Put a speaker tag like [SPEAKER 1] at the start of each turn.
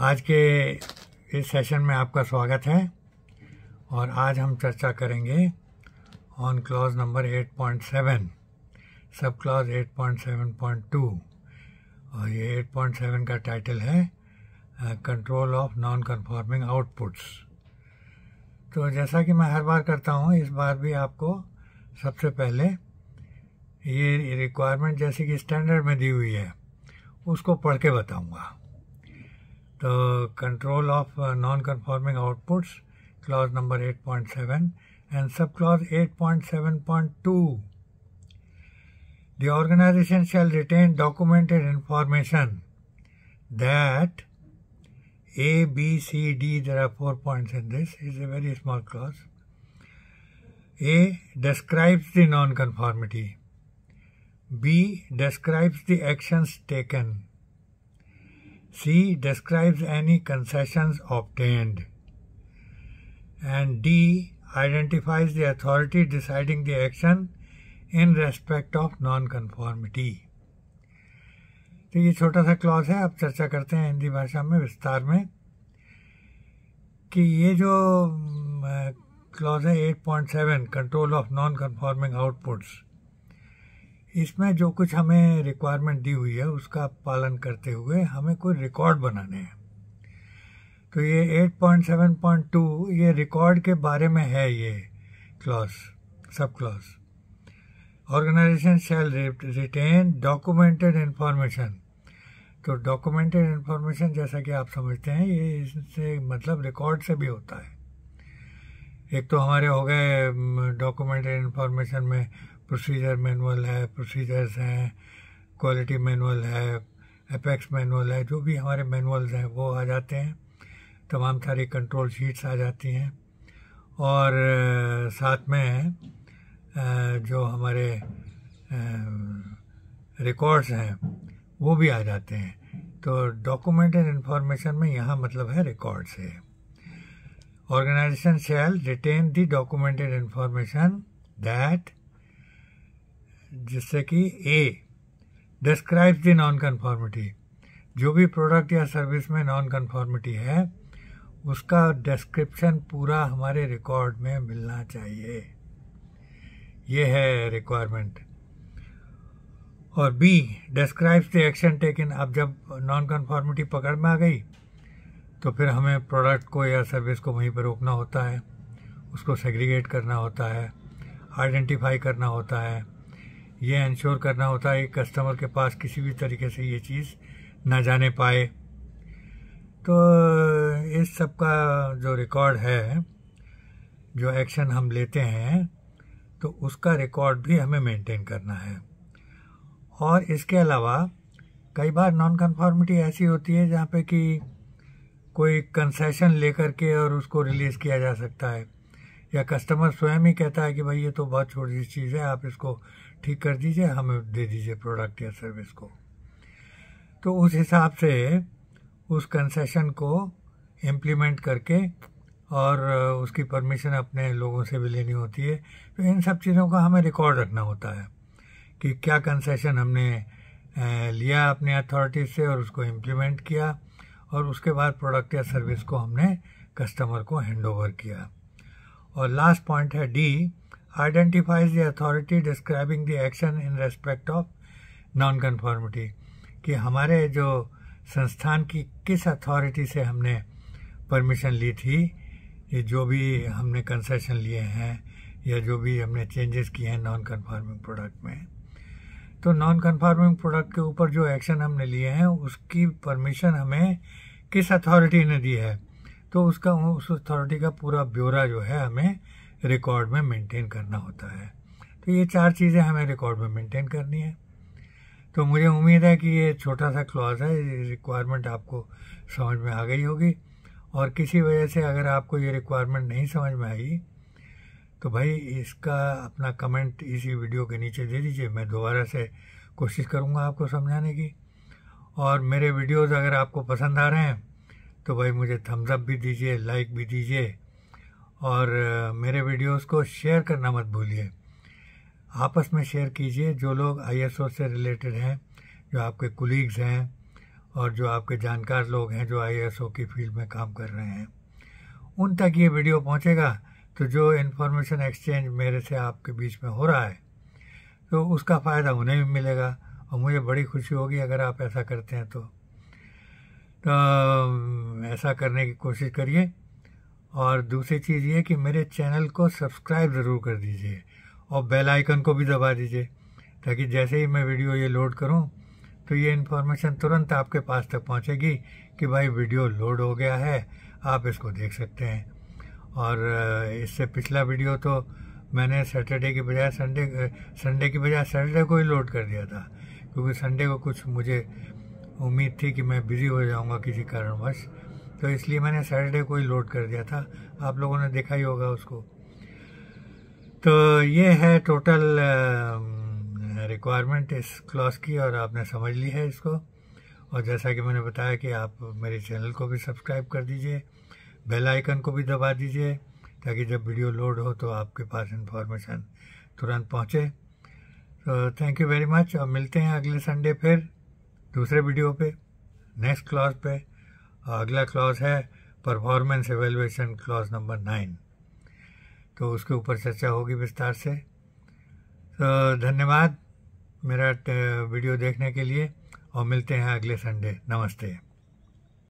[SPEAKER 1] आज के इस सेशन में आपका स्वागत है और आज हम चर्चा करेंगे on clause number 8.7 sub clause 8.7.2 और ये 8.7 का टाइटल है control of non conforming outputs तो जैसा कि मैं हर बार करता हूँ इस बार भी आपको सबसे पहले ये रिक्वायरमेंट जैसे कि स्टैंडर्ड में दी हुई है उसको पढ़ के बताऊँगा the control of uh, non-conforming outputs, clause number 8.7 and subclause 8.7.2. The organization shall retain documented information that A, B, C, D, there are four points in this, is a very small clause. A describes the non-conformity. B describes the actions taken. C. Describes any concessions obtained. And D. Identifies the authority deciding the action in respect of non-conformity. तो ये छोटा सा clause है आप चर्चा करते हैं हिंदी भाषा में विस्तार में कि ये जो क्लॉज है 8.7 control of non conforming outputs इसमें जो कुछ हमें रिक्वायरमेंट दी हुई है उसका पालन करते हुए हमें कोई रिकॉर्ड बनाने हैं तो ये 8.7.2 ये रिकॉर्ड के बारे में है ये clause sub clause organisation shall retain documented information तो डॉक्यूमेंटेड इन्फॉर्मेशन जैसा कि आप समझते हैं ये इससे मतलब रिकॉर्ड से भी होता है एक तो हमारे हो गए डॉक्यूमेंटेड इन्फॉर्मेशन में प्रोसीजर मैनुअल है प्रोसीजर्स हैं क्वालिटी मैनुअल है अपेक्स मैनुअल है जो भी हमारे मैनुअल्स हैं वो आ जाते हैं तमाम सारी कंट्रोल शीट्स आ जाती हैं और साथ में जो हमारे रिकॉर्ड्स हैं वो भी आ जाते हैं तो डॉक्यूमेंट एंड इंफॉर्मेशन में यहाँ मतलब है रिकॉर्ड से organisation shall retain the documented information that जिससे कि A describes the non conformity जो भी प्रोडक्ट या सर्विस में नॉन कन्फॉर्मिटी है उसका डिस्क्रिप्शन पूरा हमारे रिकॉर्ड में मिलना चाहिए ये है रिक्वायरमेंट और B describes the action taken अब जब नॉन कन्फॉर्मिटी पकड़ में आ गई तो फिर हमें प्रोडक्ट को या सर्विस को वहीं पर रोकना होता है उसको सेग्रीगेट करना होता है आइडेंटिफाई करना होता है ये इंश्योर करना होता है कि कस्टमर के पास किसी भी तरीके से ये चीज़ ना जाने पाए तो इस सब का जो रिकॉर्ड है जो एक्शन हम लेते हैं तो उसका रिकॉर्ड भी हमें मेंटेन करना है और इसके अलावा कई बार नॉन कन्फॉर्मिटी ऐसी होती है जहाँ पे कि कोई कंसेशन लेकर के और उसको रिलीज़ किया जा सकता है या कस्टमर स्वयं ही कहता है कि भाई ये तो बहुत छोटी सी चीज़ है आप इसको ठीक कर दीजिए हमें दे दीजिए प्रोडक्ट या सर्विस को तो उस हिसाब से उस कंसेशन को इम्प्लीमेंट करके और उसकी परमिशन अपने लोगों से भी लेनी होती है तो इन सब चीज़ों का हमें रिकॉर्ड रखना होता है कि क्या कंसेशन हमने लिया अपने अथॉरिटी से और उसको इम्प्लीमेंट किया और उसके बाद प्रोडक्ट या सर्विस को हमने कस्टमर को हैंड किया और लास्ट पॉइंट है D identifies the authority describing the action in respect of conformity कि हमारे जो संस्थान की किस अथॉरिटी से हमने परमिशन ली थी ये जो भी हमने कंसेशन लिए हैं या जो भी हमने चेंजेस किए हैं नॉन कन्फॉर्मिंग प्रोडक्ट में तो नॉन कन्फॉर्मिंग प्रोडक्ट के ऊपर जो एक्शन हमने लिए हैं उसकी परमिशन हमें किस अथॉरिटी ने दी है तो उसका उस अथॉरिटी का पूरा ब्यौरा जो है हमें रिकॉर्ड में मेंटेन करना होता है तो ये चार चीज़ें हमें रिकॉर्ड में मेंटेन करनी है तो मुझे उम्मीद है कि ये छोटा सा क्लॉज है रिक्वायरमेंट आपको समझ में आ गई होगी और किसी वजह से अगर आपको ये रिक्वायरमेंट नहीं समझ में आई तो भाई इसका अपना कमेंट इसी वीडियो के नीचे दे दीजिए मैं दोबारा से कोशिश करूँगा आपको समझाने की और मेरे वीडियोज़ अगर आपको पसंद आ रहे हैं तो भाई मुझे थम्सअप भी दीजिए लाइक भी दीजिए और मेरे वीडियोस को शेयर करना मत भूलिए आपस में शेयर कीजिए जो लोग आईएसओ से रिलेटेड हैं जो आपके कुलीग्स हैं और जो आपके जानकार लोग हैं जो आईएसओ की फील्ड में काम कर रहे हैं उन तक ये वीडियो पहुंचेगा तो जो इन्फॉर्मेशन एक्सचेंज मेरे से आपके बीच में हो रहा है तो उसका फ़ायदा उन्हें भी मिलेगा और मुझे बड़ी खुशी होगी अगर आप ऐसा करते हैं तो, तो ऐसा करने की कोशिश करिए और दूसरी चीज़ ये कि मेरे चैनल को सब्सक्राइब ज़रूर कर दीजिए और बेल आइकन को भी दबा दीजिए ताकि जैसे ही मैं वीडियो ये लोड करूँ तो ये इन्फॉर्मेशन तुरंत आपके पास तक पहुँचेगी कि भाई वीडियो लोड हो गया है आप इसको देख सकते हैं और इससे पिछला वीडियो तो मैंने सैटरडे के बजाय संडे संडे के बजाय सैटरडे को ही लोड कर दिया था क्योंकि संडे को कुछ मुझे उम्मीद थी कि मैं बिज़ी हो जाऊंगा किसी कारणवश तो इसलिए मैंने सैटरडे को ही लोड कर दिया था आप लोगों ने देखा ही होगा उसको तो ये है टोटल रिक्वायरमेंट um, इस क्लॉस की और आपने समझ ली है इसको और जैसा कि मैंने बताया कि आप मेरे चैनल को भी सब्सक्राइब कर दीजिए बेल आइकन को भी दबा दीजिए ताकि जब वीडियो लोड हो तो आपके पास इन्फॉर्मेशन तुरंत पहुँचे तो थैंक यू वेरी मच और मिलते हैं अगले संडे फिर दूसरे वीडियो पे नेक्स्ट क्लास पे अगला क्लॉज है performance evaluation clause number nine तो उसके ऊपर चर्चा होगी विस्तार से तो धन्यवाद मेरा वीडियो देखने के लिए और मिलते हैं अगले संडे नमस्ते